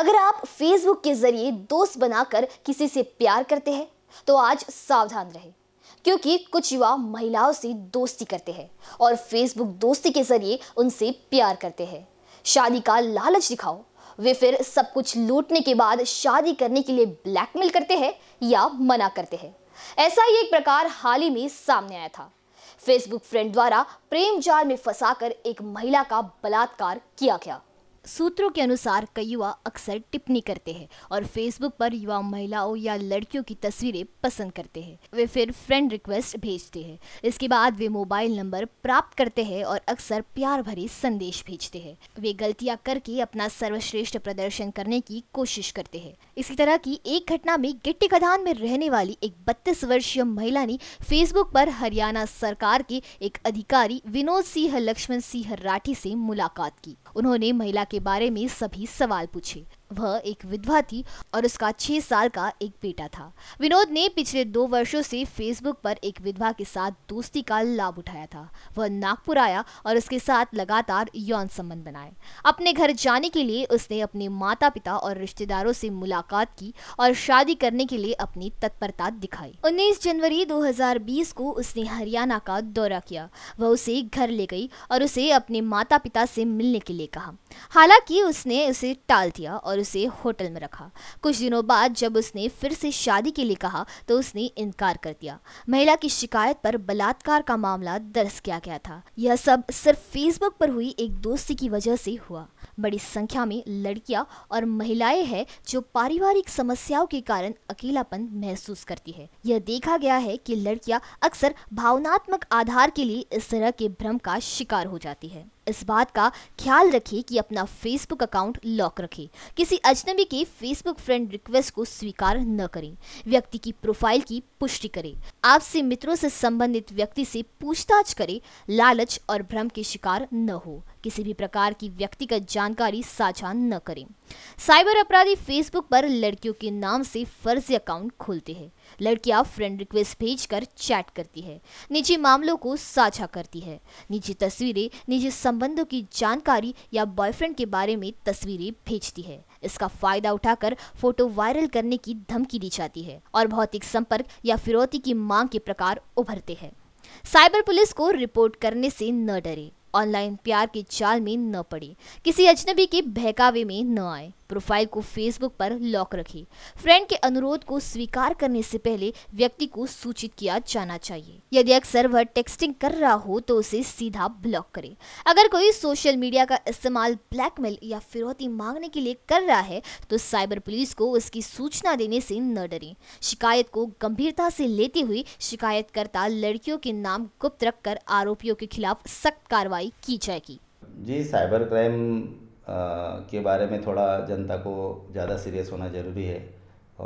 अगर आप फेसबुक के जरिए दोस्त बनाकर किसी से प्यार करते हैं तो आज सावधान रहें क्योंकि कुछ युवा महिलाओं से दोस्ती करते हैं और फेसबुक दोस्ती के जरिए उनसे प्यार करते हैं शादी का लालच दिखाओ वे फिर सब कुछ लूटने के बाद शादी करने के लिए ब्लैकमेल करते हैं या मना करते हैं ऐसा ही एक प्रकार हाल ही में सामने आया था फेसबुक फ्रेंड द्वारा प्रेम जाल में फंसाकर एक महिला का बलात्कार किया गया सूत्रों के अनुसार कई युवा अक्सर टिप्पणी करते हैं और फेसबुक पर युवा महिलाओं या लड़कियों की तस्वीरें पसंद करते हैं वे फिर फ्रेंड रिक्वेस्ट भेजते हैं इसके बाद वे मोबाइल नंबर प्राप्त करते हैं और अक्सर प्यार भरे संदेश भेजते हैं वे गलतियां करके अपना सर्वश्रेष्ठ प्रदर्शन करने की कोशिश करते हैं इसी तरह की एक घटना में गिट्टी खदान में रहने वाली एक बत्तीस वर्षीय महिला ने फेसबुक पर हरियाणा सरकार के एक अधिकारी विनोद सिंह लक्ष्मण सिंह राठी से मुलाकात की उन्होंने महिला के बारे में सभी सवाल पूछे वह एक विधवा थी और उसका छह साल का एक बेटा था विनोद ने पिछले दो वर्षों से फेसबुक पर एक विधवा के साथ दोस्ती का लाभ उठाया था वह नागपुर आया और उसके साथ लगातार यौन संबंध बनाए अपने घर जाने के लिए उसने अपने माता पिता और रिश्तेदारों से मुलाकात की और शादी करने के लिए अपनी तत्परता दिखाई उन्नीस जनवरी दो को उसने हरियाणा का दौरा किया वह उसे घर ले गई और उसे अपने माता पिता से मिलने के लिए कहा हालांकि उसने उसे टाल दिया और उसे होटल में रखा कुछ दिनों बाद जब उसने फिर से शादी के लिए कहा तो उसने इनकार कर दिया महिला की शिकायत पर बलात्कार का मामला दर्ज किया गया था यह सब सिर्फ फेसबुक पर हुई एक दोस्ती की वजह से हुआ बड़ी संख्या में लड़कियां और महिलाएं हैं जो पारिवारिक समस्याओं के कारण अकेलापन महसूस करती है यह देखा गया है कि लड़कियां अक्सर भावनात्मक आधार के लिए इस तरह के भ्रम का शिकार हो जाती है इस बात का ख्याल रखें कि अपना फेसबुक अकाउंट लॉक रखें किसी अजनबी के फेसबुक फ्रेंड रिक्वेस्ट को स्वीकार न करें व्यक्ति की प्रोफाइल की पुष्टि करें आपसे मित्रों से संबंधित व्यक्ति से पूछताछ करें लालच और भ्रम के शिकार न हो किसी भी प्रकार की व्यक्तिगत जानकारी साझा न करें साइबर अपराधी फेसबुक पर लड़कियों के नाम से फर्जी अकाउंट खोलते हैं लड़कियां फ्रेंड रिक्वेस्ट भेजकर चैट करती है निजी मामलों को साझा करती है निजी तस्वीरें निजी संबंधों की जानकारी या बॉयफ्रेंड के बारे में तस्वीरें भेजती है इसका फायदा उठाकर फोटो वायरल करने की धमकी दी जाती है और भौतिक संपर्क या फिरौती की मांग के प्रकार उभरते हैं साइबर पुलिस को रिपोर्ट करने से न डरे ऑनलाइन प्यार के चाल में न पड़े किसी अजनबी के बहकावे में न आए प्रोफाइल को फेसबुक पर लॉक रखें फ्रेंड के अनुरोध को स्वीकार करने से पहले व्यक्ति को सूचित किया जाना चाहिए यदि अक्सर वह टेक्सटिंग कर रहा हो तो उसे सीधा ब्लॉक करें अगर कोई सोशल मीडिया का इस्तेमाल ब्लैकमेल या फिरौती मांगने के लिए कर रहा है तो साइबर पुलिस को उसकी सूचना देने से न डरें शिकायत को गंभीरता से लेते हुए शिकायतकर्ता लड़कियों के नाम गुप्त रखकर आरोपियों के खिलाफ सख्त कार्रवाई कार्रवाई की जाएगी जी साइबर क्राइम के बारे में थोड़ा जनता को ज़्यादा सीरियस होना ज़रूरी है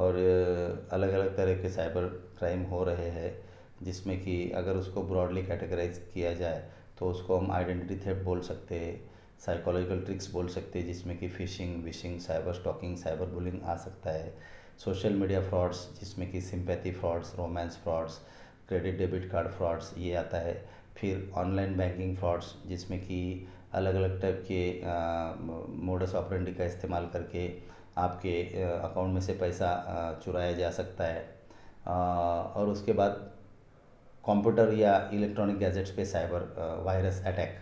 और अलग अलग तरह के साइबर क्राइम हो रहे हैं जिसमें कि अगर उसको ब्रॉडली कैटेगराइज किया जाए तो उसको हम आइडेंटिटी थेप बोल सकते हैं साइकोलॉजिकल ट्रिक्स बोल सकते हैं जिसमें कि phishing vishing cyber stalking cyber bullying आ सकता है सोशल मीडिया फ्रॉड्स जिसमें कि sympathy frauds romance frauds credit debit card frauds ये आता है फिर ऑनलाइन बैंकिंग फ्रॉड्स जिसमें कि अलग अलग टाइप के मोडस ऑपरेंडी का इस्तेमाल करके आपके अकाउंट में से पैसा चुराया जा सकता है और उसके बाद कंप्यूटर या इलेक्ट्रॉनिक गैजेट्स पे साइबर वायरस अटैक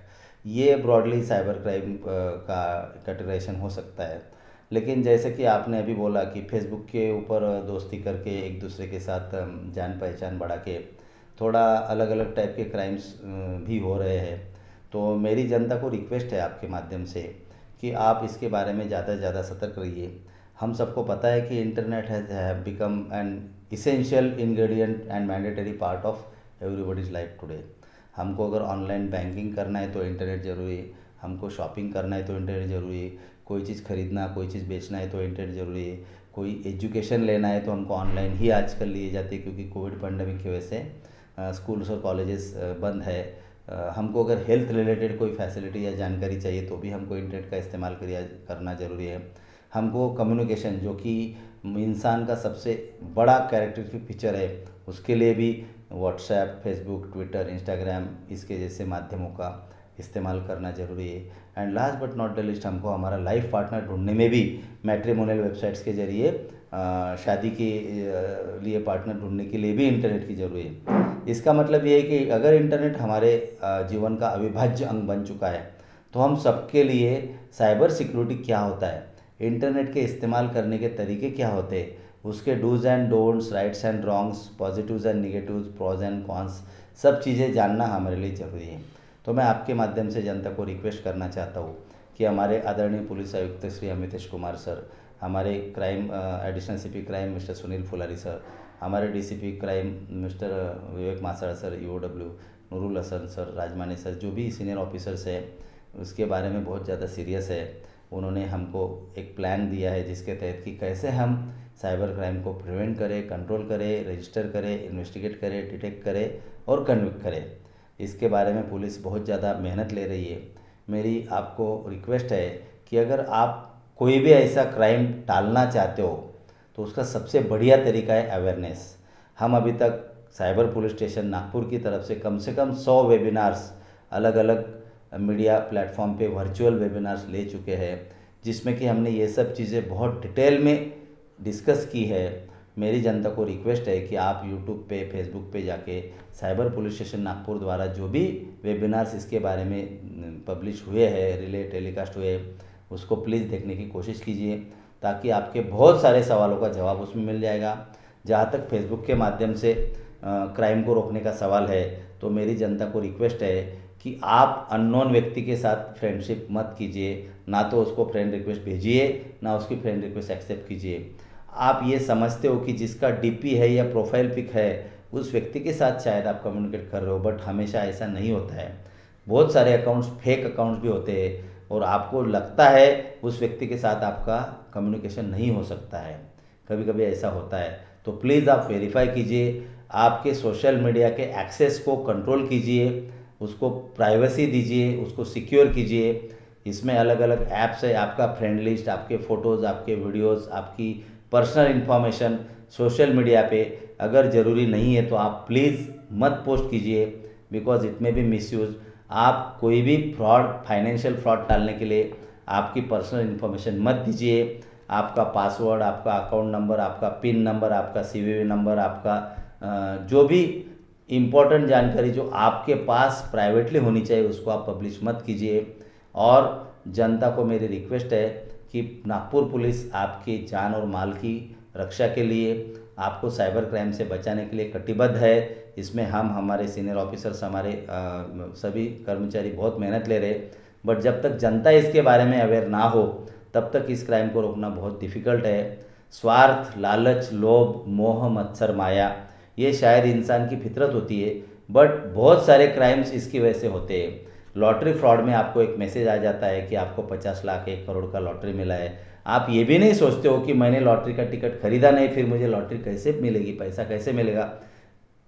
ये ब्रॉडली साइबर क्राइम का कैटेगराइजेशन हो सकता है लेकिन जैसे कि आपने अभी बोला कि फेसबुक के ऊपर दोस्ती करके एक दूसरे के साथ जान पहचान बढ़ा के थोड़ा अलग अलग टाइप के क्राइम्स भी हो रहे हैं तो मेरी जनता को रिक्वेस्ट है आपके माध्यम से कि आप इसके बारे में ज़्यादा से ज़्यादा सतर्क रहिए हम सबको पता है कि internet has become an essential ingredient and mandatory part of everybody's life today हमको अगर ऑनलाइन बैंकिंग करना है तो इंटरनेट ज़रूरी हमको शॉपिंग करना है तो इंटरनेट ज़रूरी कोई चीज़ खरीदना कोई चीज़ बेचना है तो इंटरनेट ज़रूरी है कोई एजुकेशन लेना है तो हमको ऑनलाइन ही आजकल लिए जाते हैं क्योंकि कोविड पैंडमिक की वजह से स्कूल्स और कॉलेजेस बंद है हमको अगर हेल्थ रिलेटेड कोई फैसिलिटी या जानकारी चाहिए तो भी हमको इंटरनेट का इस्तेमाल करना ज़रूरी है हमको कम्युनिकेशन जो कि इंसान का सबसे बड़ा कैरेक्टर फीचर है उसके लिए भी व्हाट्सएप फेसबुक ट्विटर इंस्टाग्राम इसके जैसे माध्यमों का इस्तेमाल करना ज़रूरी है and last but not the least हमको हमारा लाइफ पार्टनर ढूंढने में भी मैट्रीमोनियल वेबसाइट्स के जरिए शादी के लिए पार्टनर ढूंढने के लिए भी इंटरनेट की ज़रूरी है इसका मतलब ये है कि अगर इंटरनेट हमारे जीवन का अविभाज्य अंग बन चुका है तो हम सबके लिए साइबर सिक्योरिटी क्या होता है इंटरनेट के इस्तेमाल करने के तरीके क्या होते हैं उसके dos and don'ts rights and wrongs positives and negatives pros and cons सब चीज़ें जानना हमारे लिए ज़रूरी है तो मैं आपके माध्यम से जनता को रिक्वेस्ट करना चाहता हूँ कि हमारे आदरणीय पुलिस आयुक्त श्री अमितेश कुमार सर हमारे crime additional CP crime mister Sunil Phulari sir हमारे DCP crime mister Vivek Masal sir E e W Noorul Hasan sir Rajmani sir जो भी सीनियर ऑफिसर्स है उसके बारे में बहुत ज़्यादा सीरियस है उन्होंने हमको एक प्लान दिया है जिसके तहत कि कैसे हम साइबर क्राइम को प्रिवेंट करें कंट्रोल करें रजिस्टर करें इन्वेस्टिगेट करें डिटेक्ट करें और कन्विक्ट करें इसके बारे में पुलिस बहुत ज़्यादा मेहनत ले रही है मेरी आपको रिक्वेस्ट है कि अगर आप कोई भी ऐसा क्राइम टालना चाहते हो तो उसका सबसे बढ़िया तरीका है अवेयरनेस हम अभी तक साइबर पुलिस स्टेशन नागपुर की तरफ से कम से कम सौ वेबिनार्स अलग अलग मीडिया प्लेटफॉर्म पे वर्चुअल वेबिनार्स ले चुके हैं जिसमें कि हमने ये सब चीज़ें बहुत डिटेल में डिस्कस की है मेरी जनता को रिक्वेस्ट है कि आप यूट्यूब पे फेसबुक पे जाके साइबर पुलिस स्टेशन नागपुर द्वारा जो भी वेबिनार्स इसके बारे में पब्लिश हुए हैं रिले टेलीकास्ट हुए उसको प्लीज़ देखने की कोशिश कीजिए ताकि आपके बहुत सारे सवालों का जवाब उसमें मिल जाएगा जहाँ तक फेसबुक के माध्यम से क्राइम को रोकने का सवाल है तो मेरी जनता को रिक्वेस्ट है कि आप अननोन व्यक्ति के साथ फ्रेंडशिप मत कीजिए ना तो उसको फ्रेंड रिक्वेस्ट भेजिए ना उसकी फ्रेंड रिक्वेस्ट एक्सेप्ट कीजिए आप ये समझते हो कि जिसका डीपी है या प्रोफाइल पिक है उस व्यक्ति के साथ शायद आप कम्युनिकेट कर रहे हो बट हमेशा ऐसा नहीं होता है बहुत सारे अकाउंट्स फेक अकाउंट्स भी होते हैं और आपको लगता है उस व्यक्ति के साथ आपका कम्युनिकेशन नहीं हो सकता है कभी कभी ऐसा होता है तो प्लीज़ आप वेरीफाई कीजिए आपके सोशल मीडिया के एक्सेस को कंट्रोल कीजिए उसको प्राइवेसी दीजिए उसको सिक्योर कीजिए इसमें अलग अलग ऐप्स है आपका फ्रेंड लिस्ट आपके फ़ोटोज़ आपके वीडियोस आपकी पर्सनल इन्फॉर्मेशन सोशल मीडिया पे अगर ज़रूरी नहीं है तो आप प्लीज़ मत पोस्ट कीजिए बिकॉज इट में भी मिसयूज़ आप कोई भी फ्रॉड फाइनेंशियल फ्रॉड टालने के लिए आपकी पर्सनल इन्फॉर्मेशन मत दीजिए आपका पासवर्ड आपका अकाउंट नंबर आपका पिन नंबर आपका सी नंबर आपका जो भी इम्पोर्टेंट जानकारी जो आपके पास प्राइवेटली होनी चाहिए उसको आप पब्लिश मत कीजिए और जनता को मेरी रिक्वेस्ट है कि नागपुर पुलिस आपके जान और माल की रक्षा के लिए आपको साइबर क्राइम से बचाने के लिए कटिबद्ध है इसमें हम हमारे सीनियर ऑफिसर्स हमारे आ, सभी कर्मचारी बहुत मेहनत ले रहे बट जब तक जनता इसके बारे में अवेयर ना हो तब तक इस क्राइम को रोकना बहुत डिफ़िकल्ट है स्वार्थ लालच लोभ मोह मत्सर माया ये शायद इंसान की फितरत होती है बट बहुत सारे क्राइम्स इसकी वजह से होते हैं लॉटरी फ्रॉड में आपको एक मैसेज आ जाता है कि आपको पचास लाख एक करोड़ का लॉटरी मिला है आप ये भी नहीं सोचते हो कि मैंने लॉटरी का टिकट खरीदा नहीं फिर मुझे लॉटरी कैसे मिलेगी पैसा कैसे मिलेगा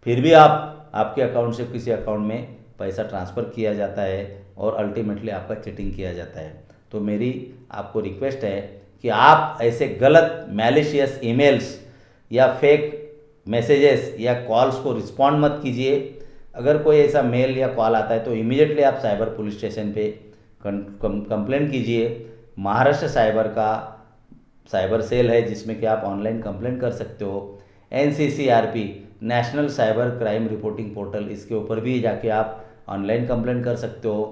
फिर भी आप आपके अकाउंट से किसी अकाउंट में पैसा ट्रांसफ़र किया जाता है और अल्टीमेटली आपका चीटिंग किया जाता है तो मेरी आपको रिक्वेस्ट है कि आप ऐसे गलत मैलिशियस ईमेल्स या फेक मैसेजेस या कॉल्स को रिस्पॉन्ड मत कीजिए अगर कोई ऐसा मेल या कॉल आता है तो इमीडिएटली आप साइबर पुलिस स्टेशन पे कंप्लेंट कीजिए महाराष्ट्र साइबर का साइबर सेल है जिसमें कि आप ऑनलाइन कंप्लेंट कर सकते हो an national cyber crime reporting portal इसके ऊपर भी जाके आप ऑनलाइन कंप्लेंट कर सकते हो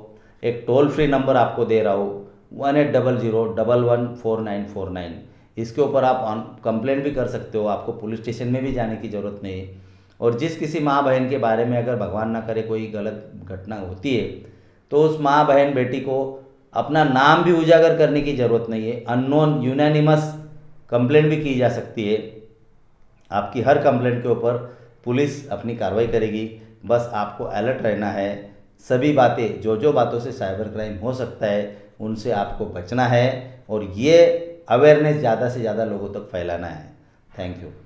एक टोल फ्री नंबर आपको दे रहा हूँ one eight double zero double one four nine four nine इसके ऊपर आप ऑन कंप्लेन भी कर सकते हो आपको पुलिस स्टेशन में भी जाने की ज़रूरत नहीं और जिस किसी माँ बहन के बारे में अगर भगवान ना करे कोई गलत घटना होती है तो उस माँ बहन बेटी को अपना नाम भी उजागर करने की ज़रूरत नहीं है अननोन यूनानिमस कंप्लेन भी की जा सकती है आपकी हर कंप्लेंट के ऊपर पुलिस अपनी कार्रवाई करेगी बस आपको अलर्ट रहना है सभी बातें जो जो बातों से साइबर क्राइम हो सकता है उनसे आपको बचना है और ये अवेयरनेस ज़्यादा से ज़्यादा लोगों तक फैलाना है थैंक यू